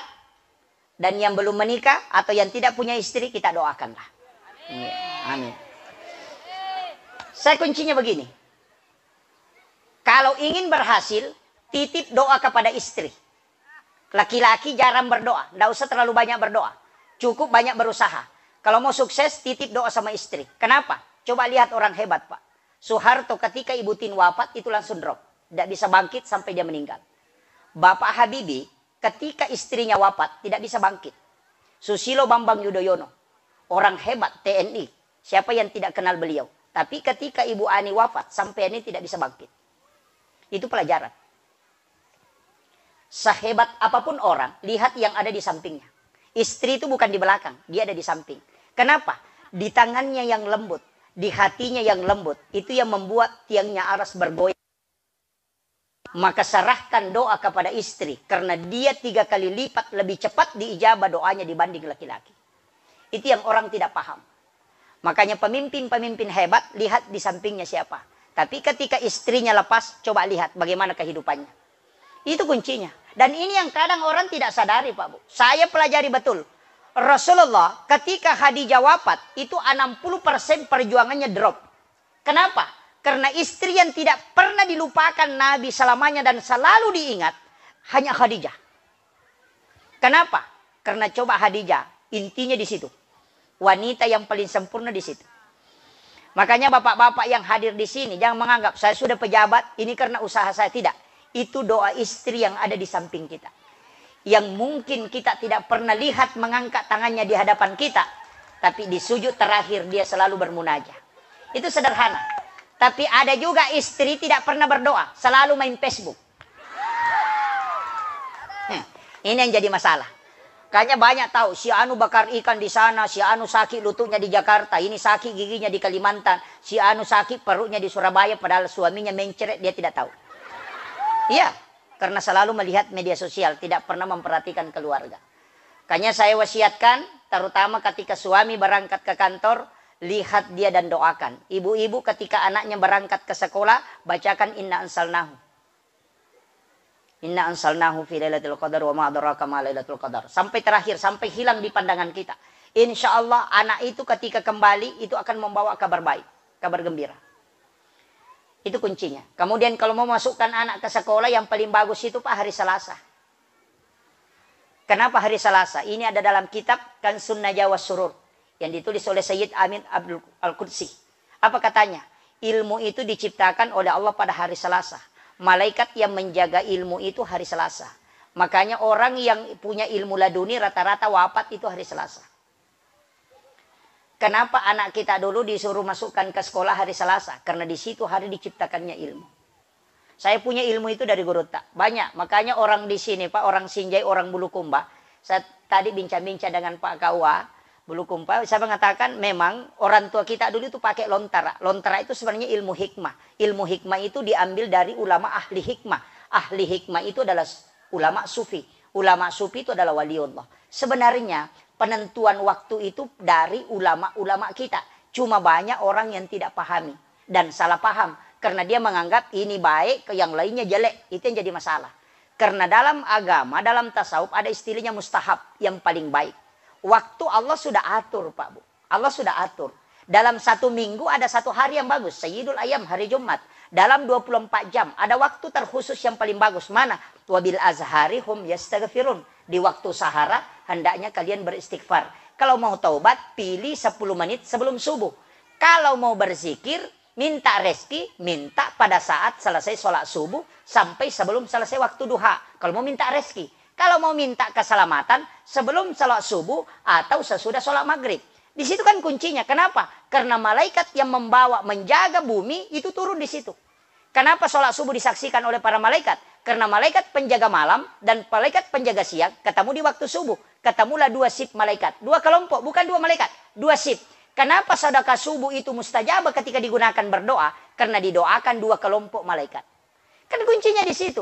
dan yang belum menikah atau yang tidak punya istri kita doakanlah. Iya, amin. Saya kuncinya begini. Kalau ingin berhasil, titip doa kepada istri. Laki-laki jarang berdoa, tidak usah terlalu banyak berdoa. Cukup banyak berusaha. Kalau mau sukses, titip doa sama istri. Kenapa? Coba lihat orang hebat Pak. Soeharto ketika Ibu Tin wafat itu langsung drop. Tidak bisa bangkit sampai dia meninggal. Bapak Habibie ketika istrinya wafat tidak bisa bangkit. Susilo Bambang Yudhoyono. Orang hebat TNI. Siapa yang tidak kenal beliau. Tapi ketika Ibu Ani wafat sampai ini tidak bisa bangkit. Itu pelajaran. Sehebat apapun orang, lihat yang ada di sampingnya. Istri itu bukan di belakang, dia ada di samping. Kenapa? Di tangannya yang lembut, di hatinya yang lembut. Itu yang membuat tiangnya aras bergoyang. Maka serahkan doa kepada istri. Karena dia tiga kali lipat lebih cepat diijabah doanya dibanding laki-laki. Itu yang orang tidak paham. Makanya pemimpin-pemimpin hebat lihat di sampingnya siapa. Tapi ketika istrinya lepas, coba lihat bagaimana kehidupannya. Itu kuncinya. Dan ini yang kadang orang tidak sadari Pak Bu. Saya pelajari betul. Rasulullah ketika Khadijah wafat itu 60% perjuangannya drop. Kenapa? Karena istri yang tidak pernah dilupakan Nabi selamanya dan selalu diingat hanya Khadijah. Kenapa? Karena coba Khadijah, intinya di situ. Wanita yang paling sempurna di situ. Makanya bapak-bapak yang hadir di sini jangan menganggap saya sudah pejabat, ini karena usaha saya tidak. Itu doa istri yang ada di samping kita yang mungkin kita tidak pernah lihat mengangkat tangannya di hadapan kita, tapi di sujud terakhir dia selalu bermunajat. Itu sederhana. Tapi ada juga istri tidak pernah berdoa, selalu main Facebook. Hmm, ini yang jadi masalah. Kayaknya banyak tahu si Anu bakar ikan di sana, si Anu sakit lututnya di Jakarta, ini sakit giginya di Kalimantan, si Anu sakit perutnya di Surabaya padahal suaminya menceret dia tidak tahu. Iya karena selalu melihat media sosial, tidak pernah memperhatikan keluarga. Kayaknya saya wasiatkan, terutama ketika suami berangkat ke kantor, lihat dia dan doakan. Ibu-ibu ketika anaknya berangkat ke sekolah, bacakan inna ansalnahu. Inna ansalnahu fi lailatul qadar wa ma'adaraka ma qadar. Sampai terakhir, sampai hilang di pandangan kita. Insya Allah anak itu ketika kembali itu akan membawa kabar baik, kabar gembira. Itu kuncinya. Kemudian kalau mau masukkan anak ke sekolah yang paling bagus itu Pak hari Selasa. Kenapa hari Selasa? Ini ada dalam kitab Kan Sunnah Jawa Surur yang ditulis oleh Sayyid Amin Abdul Al-Qudsi. Apa katanya? Ilmu itu diciptakan oleh Allah pada hari Selasa. Malaikat yang menjaga ilmu itu hari Selasa. Makanya orang yang punya ilmu laduni rata-rata wafat itu hari Selasa. Kenapa anak kita dulu disuruh masukkan ke sekolah hari Selasa? Karena di situ hari diciptakannya ilmu. Saya punya ilmu itu dari guru tak banyak. Makanya orang di sini Pak, orang Sinjai, orang Bulukumba. Saya tadi bincang-bincang dengan Pak Kawa Bulukumba. Saya mengatakan memang orang tua kita dulu itu pakai lontara. Lontara itu sebenarnya ilmu hikmah. Ilmu hikmah itu diambil dari ulama ahli hikmah. Ahli hikmah itu adalah ulama sufi. Ulama sufi itu adalah Allah. Sebenarnya penentuan waktu itu dari ulama-ulama kita. Cuma banyak orang yang tidak pahami dan salah paham karena dia menganggap ini baik ke yang lainnya jelek. Itu yang jadi masalah. Karena dalam agama, dalam tasawuf ada istilahnya mustahab yang paling baik. Waktu Allah sudah atur, Pak Bu. Allah sudah atur. Dalam satu minggu ada satu hari yang bagus. Sayyidul Ayam, hari Jumat. Dalam 24 jam ada waktu terkhusus yang paling bagus. Mana? Wabil azhari hum yastaghfirun di waktu sahara hendaknya kalian beristighfar. Kalau mau taubat pilih 10 menit sebelum subuh. Kalau mau berzikir minta rezeki minta pada saat selesai sholat subuh sampai sebelum selesai waktu duha. Kalau mau minta rezeki Kalau mau minta keselamatan sebelum sholat subuh atau sesudah sholat maghrib. Di situ kan kuncinya. Kenapa? Karena malaikat yang membawa menjaga bumi itu turun di situ. Kenapa sholat subuh disaksikan oleh para malaikat? Karena malaikat penjaga malam dan malaikat penjaga siang ketemu di waktu subuh. Ketemulah dua sip malaikat. Dua kelompok, bukan dua malaikat. Dua sip. Kenapa sedekah subuh itu mustajab ketika digunakan berdoa? Karena didoakan dua kelompok malaikat. Kan kuncinya di situ.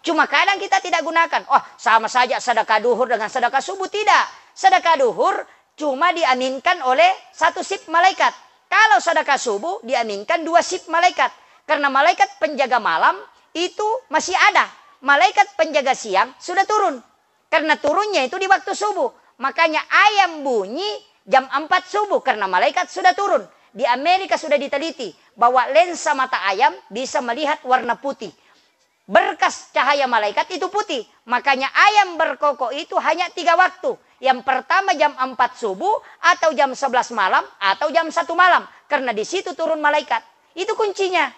Cuma kadang kita tidak gunakan. Oh, sama saja sedekah duhur dengan sedekah subuh. Tidak. Sedekah duhur cuma diaminkan oleh satu sip malaikat. Kalau sedekah subuh diaminkan dua sip malaikat. Karena malaikat penjaga malam itu masih ada. Malaikat penjaga siang sudah turun. Karena turunnya itu di waktu subuh. Makanya ayam bunyi jam 4 subuh karena malaikat sudah turun. Di Amerika sudah diteliti bahwa lensa mata ayam bisa melihat warna putih. Berkas cahaya malaikat itu putih. Makanya ayam berkoko itu hanya tiga waktu. Yang pertama jam 4 subuh atau jam 11 malam atau jam 1 malam. Karena di situ turun malaikat. Itu kuncinya.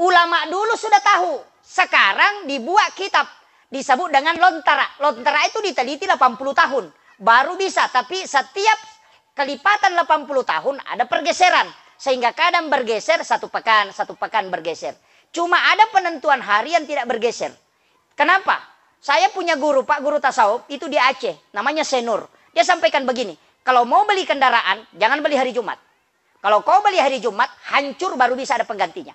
Ulama dulu sudah tahu. Sekarang dibuat kitab. Disebut dengan lontara. Lontara itu diteliti 80 tahun. Baru bisa. Tapi setiap kelipatan 80 tahun ada pergeseran. Sehingga kadang bergeser satu pekan, satu pekan bergeser. Cuma ada penentuan hari yang tidak bergeser. Kenapa? Saya punya guru, Pak Guru Tasawuf, itu di Aceh. Namanya Senur. Dia sampaikan begini, kalau mau beli kendaraan, jangan beli hari Jumat. Kalau kau beli hari Jumat, hancur baru bisa ada penggantinya.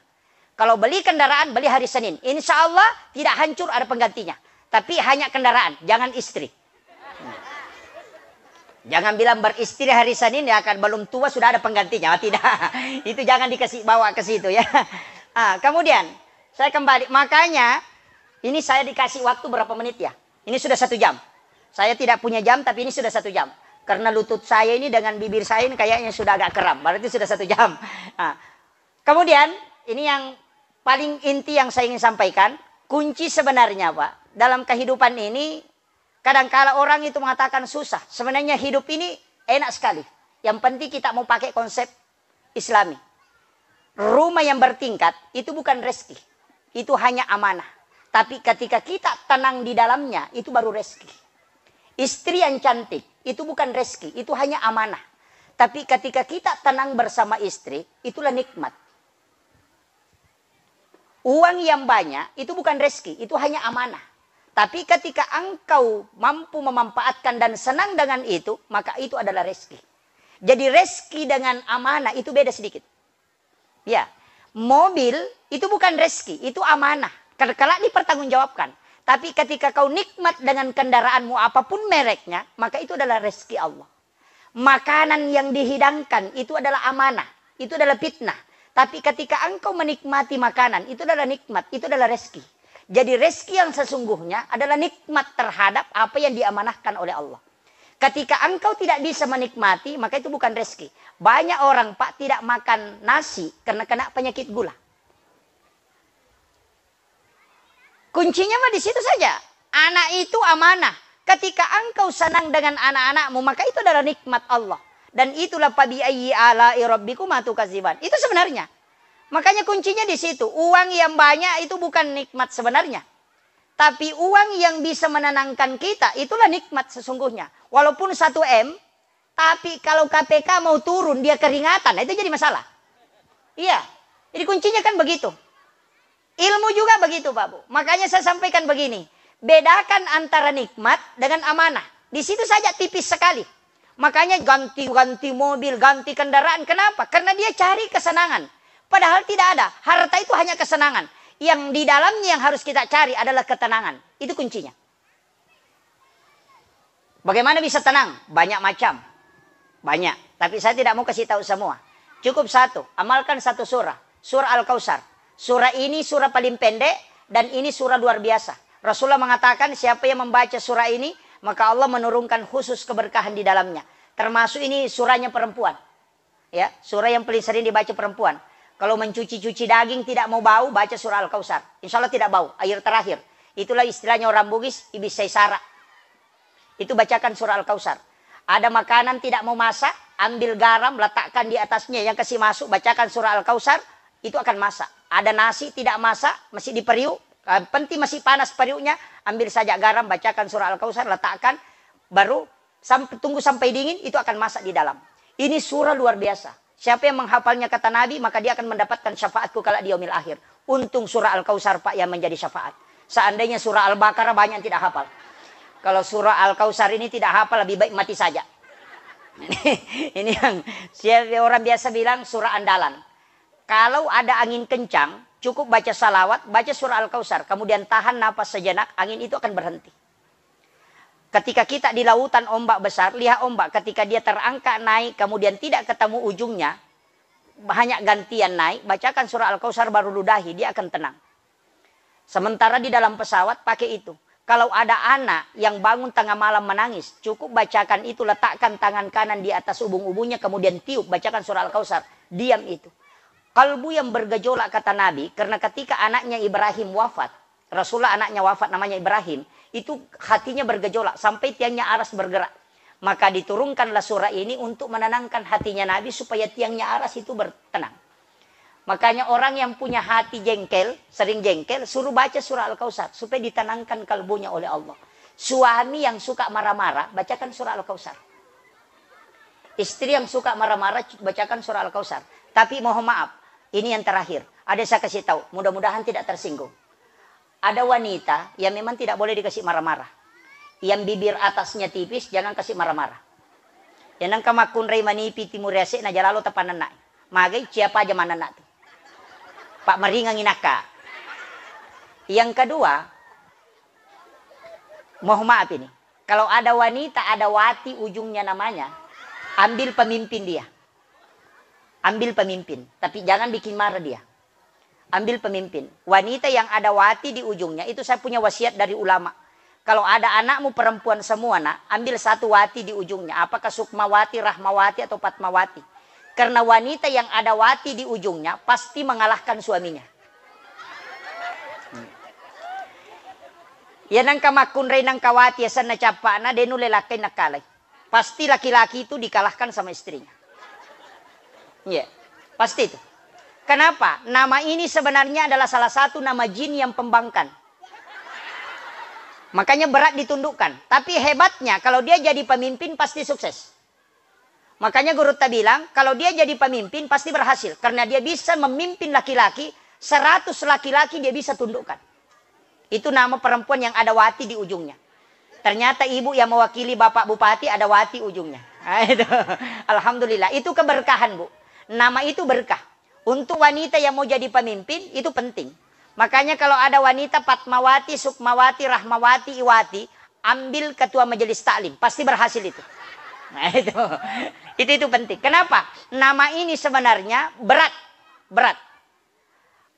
Kalau beli kendaraan, beli hari Senin. Insya Allah tidak hancur ada penggantinya. Tapi hanya kendaraan, jangan istri. Hmm. Jangan bilang beristri hari Senin ya akan belum tua sudah ada penggantinya. Oh, tidak, *laughs* itu jangan dikasih bawa ke situ ya. *laughs* Ah, kemudian saya kembali, makanya ini saya dikasih waktu berapa menit ya? Ini sudah satu jam. Saya tidak punya jam, tapi ini sudah satu jam. Karena lutut saya ini dengan bibir saya ini kayaknya sudah agak keram. Berarti sudah satu jam. Nah, *laughs* kemudian ini yang paling inti yang saya ingin sampaikan, kunci sebenarnya Pak, dalam kehidupan ini, kadangkala orang itu mengatakan susah. Sebenarnya hidup ini enak sekali. Yang penting kita mau pakai konsep islami. Rumah yang bertingkat itu bukan rezeki. Itu hanya amanah. Tapi ketika kita tenang di dalamnya, itu baru rezeki. Istri yang cantik, itu bukan rezeki. Itu hanya amanah. Tapi ketika kita tenang bersama istri, itulah nikmat. Uang yang banyak itu bukan rezeki, itu hanya amanah. Tapi ketika engkau mampu memanfaatkan dan senang dengan itu, maka itu adalah rezeki. Jadi rezeki dengan amanah itu beda sedikit. Ya, mobil itu bukan rezeki, itu amanah. Kelak dipertanggungjawabkan. Tapi ketika kau nikmat dengan kendaraanmu apapun mereknya, maka itu adalah rezeki Allah. Makanan yang dihidangkan itu adalah amanah, itu adalah fitnah. Tapi ketika engkau menikmati makanan, itu adalah nikmat, itu adalah rezeki. Jadi rezeki yang sesungguhnya adalah nikmat terhadap apa yang diamanahkan oleh Allah. Ketika engkau tidak bisa menikmati, maka itu bukan rezeki. Banyak orang Pak tidak makan nasi karena kena penyakit gula. Kuncinya mah di situ saja. Anak itu amanah. Ketika engkau senang dengan anak-anakmu, maka itu adalah nikmat Allah. Dan itulah pabi ayyi ala'i rabbikum Itu sebenarnya. Makanya kuncinya di situ. Uang yang banyak itu bukan nikmat sebenarnya. Tapi uang yang bisa menenangkan kita itulah nikmat sesungguhnya. Walaupun 1 M, tapi kalau KPK mau turun dia keringatan, nah itu jadi masalah. Iya. Jadi kuncinya kan begitu. Ilmu juga begitu, Pak Bu. Makanya saya sampaikan begini, bedakan antara nikmat dengan amanah. Di situ saja tipis sekali. Makanya ganti-ganti mobil, ganti kendaraan. Kenapa? Karena dia cari kesenangan. Padahal tidak ada. Harta itu hanya kesenangan. Yang di dalamnya yang harus kita cari adalah ketenangan. Itu kuncinya. Bagaimana bisa tenang? Banyak macam. Banyak. Tapi saya tidak mau kasih tahu semua. Cukup satu. Amalkan satu surah. Surah Al-Kausar. Surah ini surah paling pendek. Dan ini surah luar biasa. Rasulullah mengatakan siapa yang membaca surah ini. Maka Allah menurunkan khusus keberkahan di dalamnya. Termasuk ini surahnya perempuan. Ya, surah yang paling sering dibaca perempuan. Kalau mencuci-cuci daging tidak mau bau, baca surah Al-Kausar. Insya Allah tidak bau, air terakhir. Itulah istilahnya orang Bugis, ibis Saisara. Itu bacakan surah Al-Kausar. Ada makanan tidak mau masak, ambil garam, letakkan di atasnya. Yang kasih masuk, bacakan surah Al-Kausar, itu akan masak. Ada nasi tidak masak, masih diperiuk. Penting masih panas periuknya, ambil saja garam, bacakan surah Al-Kausar, letakkan. Baru tunggu sampai dingin, itu akan masak di dalam. Ini surah luar biasa. Siapa yang menghafalnya kata Nabi, maka dia akan mendapatkan syafaatku kalau di umil akhir. Untung surah Al-Kausar Pak yang menjadi syafaat. Seandainya surah Al-Baqarah banyak yang tidak hafal. Kalau surah Al-Kausar ini tidak hafal, lebih baik mati saja. *laughs* Ini, yang siapa orang biasa bilang surah andalan. Kalau ada angin kencang, cukup baca salawat, baca surah Al-Kausar, kemudian tahan nafas sejenak, angin itu akan berhenti. Ketika kita di lautan ombak besar, lihat ombak ketika dia terangkat naik kemudian tidak ketemu ujungnya, banyak gantian naik, bacakan surah al kausar baru ludahi, dia akan tenang. Sementara di dalam pesawat pakai itu. Kalau ada anak yang bangun tengah malam menangis, cukup bacakan itu, letakkan tangan kanan di atas ubung-ubungnya, kemudian tiup, bacakan surah al kausar diam itu. Kalbu yang bergejolak kata Nabi, karena ketika anaknya Ibrahim wafat, Rasulullah anaknya wafat namanya Ibrahim, itu hatinya bergejolak sampai tiangnya aras bergerak. Maka diturunkanlah surah ini untuk menenangkan hatinya Nabi supaya tiangnya aras itu bertenang. Makanya orang yang punya hati jengkel, sering jengkel, suruh baca surah Al-Kausar supaya ditenangkan kalbunya oleh Allah. Suami yang suka marah-marah, bacakan surah Al-Kausar. Istri yang suka marah-marah, bacakan surah Al-Kausar. Tapi mohon maaf, ini yang terakhir. Ada saya kasih tahu, mudah-mudahan tidak tersinggung ada wanita yang memang tidak boleh dikasih marah-marah. Yang bibir atasnya tipis, jangan kasih marah-marah. Yang nang kamakun rei manipi timur yasik na jalalo tapanan nak. Magai siapa aja mana nak tu. Pak meringang inaka. Yang kedua, mohon maaf ini. Kalau ada wanita, ada wati ujungnya namanya, ambil pemimpin dia. Ambil pemimpin, tapi jangan bikin marah dia ambil pemimpin. Wanita yang ada wati di ujungnya, itu saya punya wasiat dari ulama. Kalau ada anakmu perempuan semua nak, ambil satu wati di ujungnya. Apakah Sukmawati, Rahmawati, atau Patmawati. Karena wanita yang ada wati di ujungnya, pasti mengalahkan suaminya. Ya nang kamakun rei nang kawati ya sana na denu lelaki nak kalai. Pasti laki-laki itu dikalahkan sama istrinya. Iya, pasti itu. Kenapa? Nama ini sebenarnya adalah salah satu nama jin yang pembangkan. Makanya berat ditundukkan. Tapi hebatnya kalau dia jadi pemimpin pasti sukses. Makanya guru tak bilang, kalau dia jadi pemimpin pasti berhasil. Karena dia bisa memimpin laki-laki, seratus laki-laki dia bisa tundukkan. Itu nama perempuan yang ada wati di ujungnya. Ternyata ibu yang mewakili bapak bupati ada wati ujungnya. *laughs* Nah, Alhamdulillah, itu keberkahan bu. Nama itu berkah. Untuk wanita yang mau jadi pemimpin itu penting. Makanya kalau ada wanita Patmawati, Sukmawati, Rahmawati, Iwati, ambil ketua majelis taklim, pasti berhasil itu. Nah itu, *laughs* itu itu penting. Kenapa? Nama ini sebenarnya berat, berat.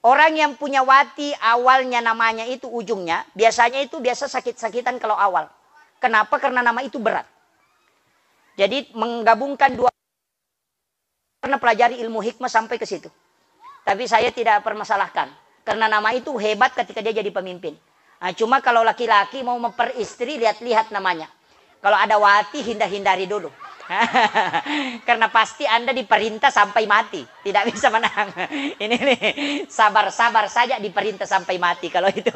Orang yang punya wati awalnya namanya itu ujungnya, biasanya itu biasa sakit-sakitan kalau awal. Kenapa? Karena nama itu berat. Jadi menggabungkan dua pernah pelajari ilmu hikmah sampai ke situ. Tapi saya tidak permasalahkan. Karena nama itu hebat ketika dia jadi pemimpin. Nah, cuma kalau laki-laki mau memperistri, lihat-lihat namanya. Kalau ada wati, hindari hindari dulu. *laughs* Karena pasti Anda diperintah sampai mati, tidak bisa menang. *laughs* Ini nih, sabar-sabar saja diperintah sampai mati kalau itu.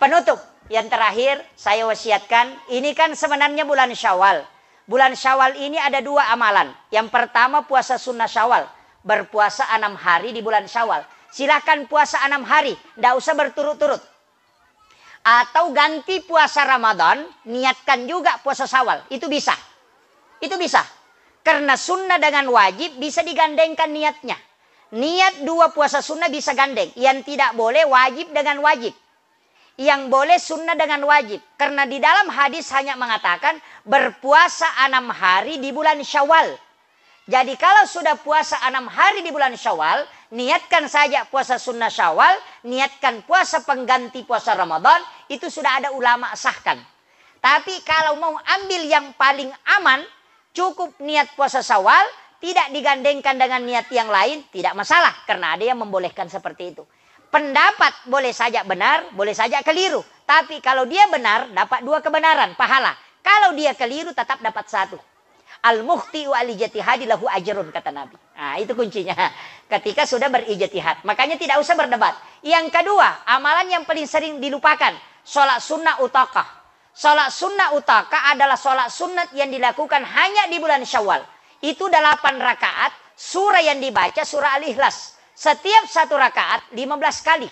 Penutup, yang terakhir saya wasiatkan, ini kan sebenarnya bulan Syawal. Bulan Syawal ini ada dua amalan. Yang pertama puasa sunnah Syawal. Berpuasa enam hari di bulan Syawal. Silahkan puasa enam hari. Tidak usah berturut-turut. Atau ganti puasa Ramadan. Niatkan juga puasa Syawal. Itu bisa. Itu bisa. Karena sunnah dengan wajib bisa digandengkan niatnya. Niat dua puasa sunnah bisa gandeng. Yang tidak boleh wajib dengan wajib yang boleh sunnah dengan wajib. Karena di dalam hadis hanya mengatakan berpuasa enam hari di bulan syawal. Jadi kalau sudah puasa enam hari di bulan syawal, niatkan saja puasa sunnah syawal, niatkan puasa pengganti puasa Ramadan, itu sudah ada ulama sahkan. Tapi kalau mau ambil yang paling aman, cukup niat puasa syawal, tidak digandengkan dengan niat yang lain, tidak masalah. Karena ada yang membolehkan seperti itu. Pendapat boleh saja benar, boleh saja keliru. Tapi kalau dia benar, dapat dua kebenaran, pahala. Kalau dia keliru, tetap dapat satu. Al-muhti'u al lahu ajrun, kata Nabi. Nah, itu kuncinya. *laughs* Ketika sudah berijtihad. Makanya tidak usah berdebat. Yang kedua, amalan yang paling sering dilupakan. Sholat sunnah utakah. Sholat sunnah utakah adalah sholat sunat yang dilakukan hanya di bulan syawal. Itu delapan rakaat. Surah yang dibaca, surah al-ikhlas. Setiap satu rakaat 15 kali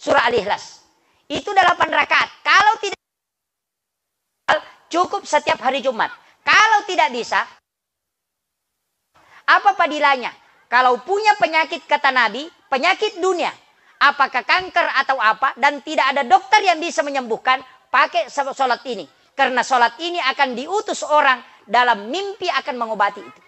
surah Al-Ikhlas. Itu 8 rakaat. Kalau tidak cukup setiap hari Jumat. Kalau tidak bisa apa padilanya? Kalau punya penyakit kata Nabi, penyakit dunia, apakah kanker atau apa dan tidak ada dokter yang bisa menyembuhkan, pakai sholat ini. Karena sholat ini akan diutus orang dalam mimpi akan mengobati itu.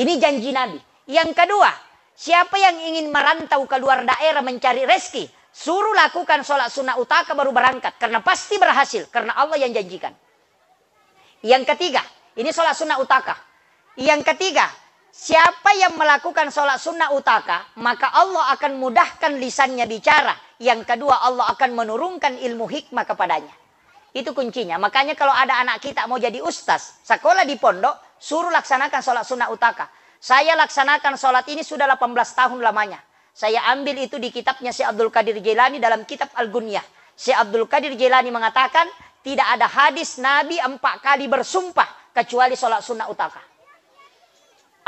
Ini janji Nabi. Yang kedua, Siapa yang ingin merantau ke luar daerah mencari rezeki, suruh lakukan sholat sunnah utaka baru berangkat. Karena pasti berhasil, karena Allah yang janjikan. Yang ketiga, ini sholat sunnah utaka. Yang ketiga, siapa yang melakukan sholat sunnah utaka, maka Allah akan mudahkan lisannya bicara. Yang kedua, Allah akan menurunkan ilmu hikmah kepadanya. Itu kuncinya. Makanya kalau ada anak kita mau jadi ustaz, sekolah di pondok, suruh laksanakan sholat sunnah utaka. Saya laksanakan sholat ini sudah 18 tahun lamanya. Saya ambil itu di kitabnya si Abdul Qadir Jailani dalam kitab Al-Gunyah. Si Abdul Qadir Jailani mengatakan, tidak ada hadis Nabi empat kali bersumpah kecuali sholat sunnah utaka.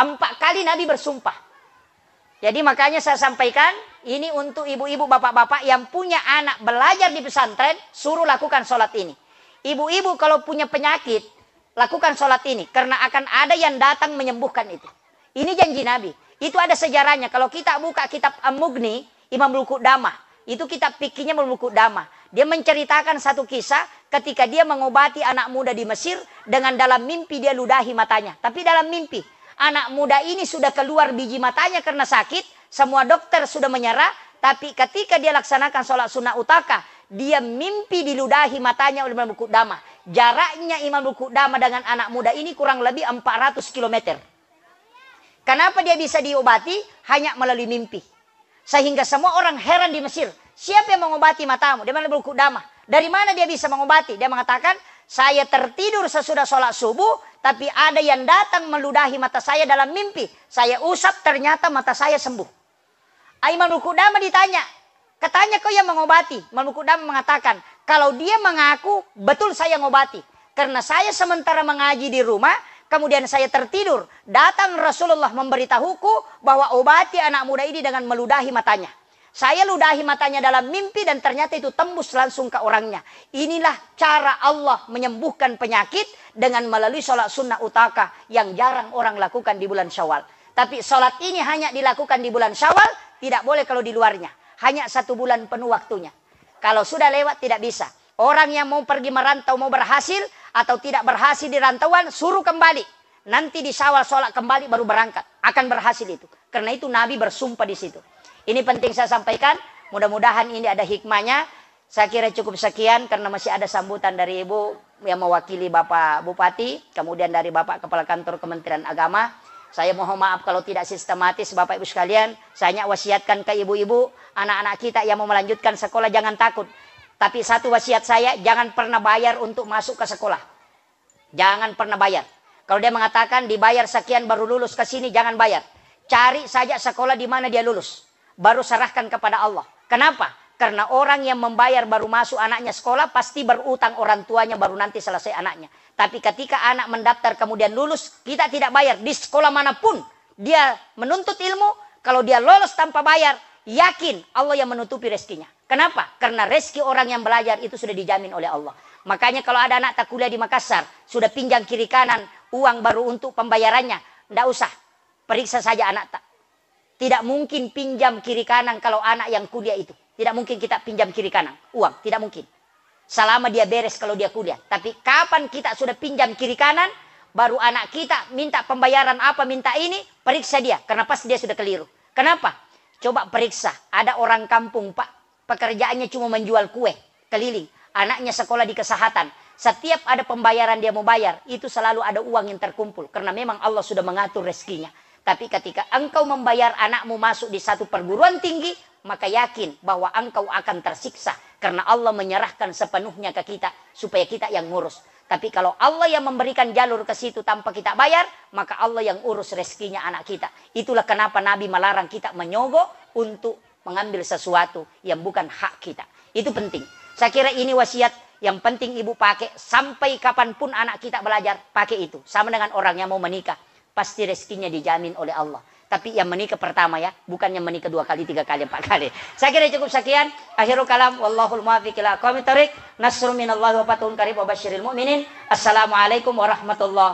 Empat kali Nabi bersumpah. Jadi makanya saya sampaikan, ini untuk ibu-ibu bapak-bapak yang punya anak belajar di pesantren, suruh lakukan sholat ini. Ibu-ibu kalau punya penyakit, lakukan sholat ini. Karena akan ada yang datang menyembuhkan itu. Ini janji Nabi. Itu ada sejarahnya. Kalau kita buka kitab Amugni, Imam Lukut Dama. Itu kitab pikirnya Imam Lukut Dama. Dia menceritakan satu kisah ketika dia mengobati anak muda di Mesir dengan dalam mimpi dia ludahi matanya. Tapi dalam mimpi, anak muda ini sudah keluar biji matanya karena sakit. Semua dokter sudah menyerah. Tapi ketika dia laksanakan sholat sunnah utaka, dia mimpi diludahi matanya oleh Imam Lukut Dama. Jaraknya Imam Lukut Dama dengan anak muda ini kurang lebih 400 kilometer. Kenapa dia bisa diobati? Hanya melalui mimpi. Sehingga semua orang heran di Mesir. Siapa yang mengobati matamu? Dia berukuk damah. Dari mana dia bisa mengobati? Dia mengatakan, saya tertidur sesudah sholat subuh, tapi ada yang datang meludahi mata saya dalam mimpi. Saya usap, ternyata mata saya sembuh. Aiman Imam Dama ditanya, katanya kau yang mengobati. Imam Dama mengatakan, kalau dia mengaku, betul saya mengobati. Karena saya sementara mengaji di rumah, kemudian saya tertidur. Datang Rasulullah memberitahuku bahwa obati anak muda ini dengan meludahi matanya. Saya ludahi matanya dalam mimpi dan ternyata itu tembus langsung ke orangnya. Inilah cara Allah menyembuhkan penyakit dengan melalui sholat sunnah utaka yang jarang orang lakukan di bulan syawal. Tapi sholat ini hanya dilakukan di bulan syawal, tidak boleh kalau di luarnya. Hanya satu bulan penuh waktunya. Kalau sudah lewat tidak bisa. Orang yang mau pergi merantau, mau berhasil, atau tidak berhasil di rantauan, suruh kembali. Nanti di disawal sholat kembali baru berangkat. Akan berhasil itu. Karena itu Nabi bersumpah di situ. Ini penting saya sampaikan. Mudah-mudahan ini ada hikmahnya. Saya kira cukup sekian karena masih ada sambutan dari Ibu yang mewakili Bapak Bupati. Kemudian dari Bapak Kepala Kantor Kementerian Agama. Saya mohon maaf kalau tidak sistematis Bapak Ibu sekalian. Saya wasiatkan ke ibu-ibu, anak-anak kita yang mau melanjutkan sekolah jangan takut. Tapi satu wasiat saya, jangan pernah bayar untuk masuk ke sekolah. Jangan pernah bayar. Kalau dia mengatakan dibayar sekian baru lulus ke sini, jangan bayar. Cari saja sekolah di mana dia lulus. Baru serahkan kepada Allah. Kenapa? Karena orang yang membayar baru masuk anaknya sekolah pasti berutang orang tuanya baru nanti selesai anaknya. Tapi ketika anak mendaftar kemudian lulus, kita tidak bayar di sekolah manapun. Dia menuntut ilmu, kalau dia lolos tanpa bayar, yakin Allah yang menutupi rezekinya. Kenapa? Karena rezeki orang yang belajar itu sudah dijamin oleh Allah. Makanya kalau ada anak tak kuliah di Makassar, sudah pinjam kiri kanan uang baru untuk pembayarannya, ndak usah. Periksa saja anak tak. Tidak mungkin pinjam kiri kanan kalau anak yang kuliah itu. Tidak mungkin kita pinjam kiri kanan uang, tidak mungkin. Selama dia beres kalau dia kuliah. Tapi kapan kita sudah pinjam kiri kanan, baru anak kita minta pembayaran apa minta ini, periksa dia karena pasti dia sudah keliru. Kenapa? Coba periksa, ada orang kampung, Pak, pekerjaannya cuma menjual kue keliling. Anaknya sekolah di kesehatan. Setiap ada pembayaran dia mau bayar, itu selalu ada uang yang terkumpul. Karena memang Allah sudah mengatur rezekinya. Tapi ketika engkau membayar anakmu masuk di satu perguruan tinggi, maka yakin bahwa engkau akan tersiksa. Karena Allah menyerahkan sepenuhnya ke kita, supaya kita yang ngurus. Tapi kalau Allah yang memberikan jalur ke situ tanpa kita bayar, maka Allah yang urus rezekinya anak kita. Itulah kenapa Nabi melarang kita menyogok untuk mengambil sesuatu yang bukan hak kita. Itu penting. Saya kira ini wasiat yang penting ibu pakai sampai kapanpun anak kita belajar pakai itu. Sama dengan orang yang mau menikah. Pasti rezekinya dijamin oleh Allah. Tapi yang menikah pertama ya, bukan yang menikah dua kali, tiga kali, empat kali. Saya kira cukup sekian. Akhirul kalam. Wallahul muafiq ila qawmi Nasrul wa patuhun karib wa basyiril mu'minin. Assalamualaikum warahmatullahi